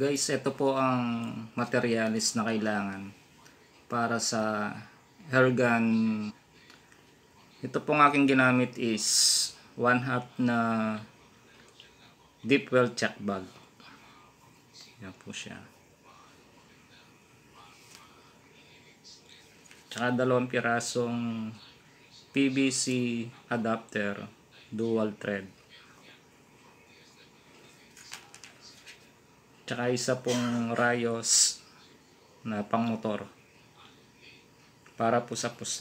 Guys, ito po ang materialis na kailangan para sa hair gun. Ito pong aking ginamit is 1 half na deep well check bag. Yan po siya. Tsaka dalawang pirasong PVC adapter dual thread. tsaka isa pong Rayos na pang motor para po sa push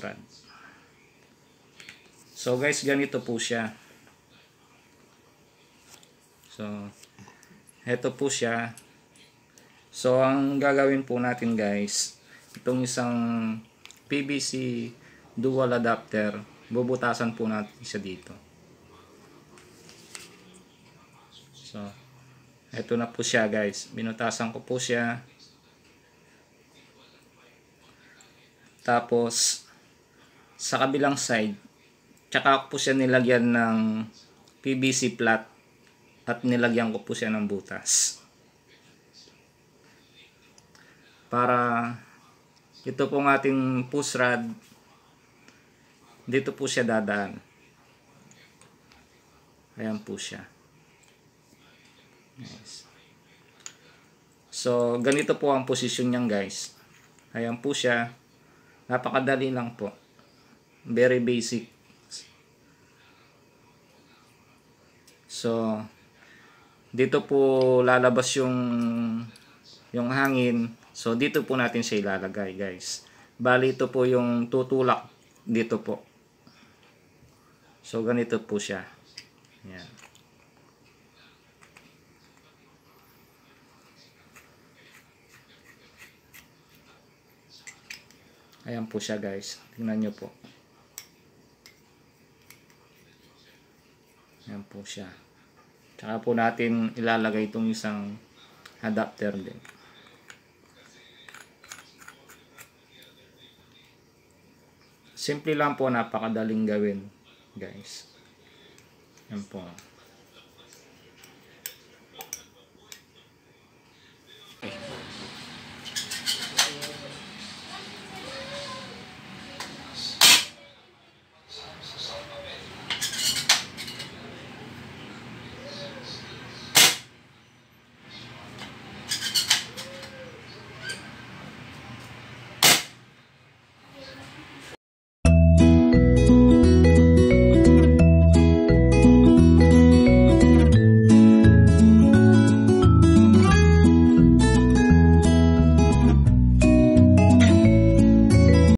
So guys, ganito po siya. So, heto po siya. So, ang gagawin po natin guys, itong isang PVC dual adapter, bubutasan po natin siya dito. So, ito na po siya guys. Binutasan ko po siya. Tapos, sa kabilang side, tsaka po siya nilagyan ng PVC flat at nilagyan ko po siya ng butas. Para ito pong ating push rod, dito po siya dadaan. Ayan po siya. So, ganito po ang position niyan guys. Ayan po siya. Napakadali lang po. Very basic. So, dito po lalabas yung yung hangin. So, dito po natin siya ilalagay guys. Bali, ito po yung tutulak dito po. So, ganito po siya. Ayan. Ayan po siya guys. Tingnan nyo po. Ayan po siya. Tsaka po natin ilalagay itong isang adapter din. Simple lang po, napakadaling gawin guys. Ayan po.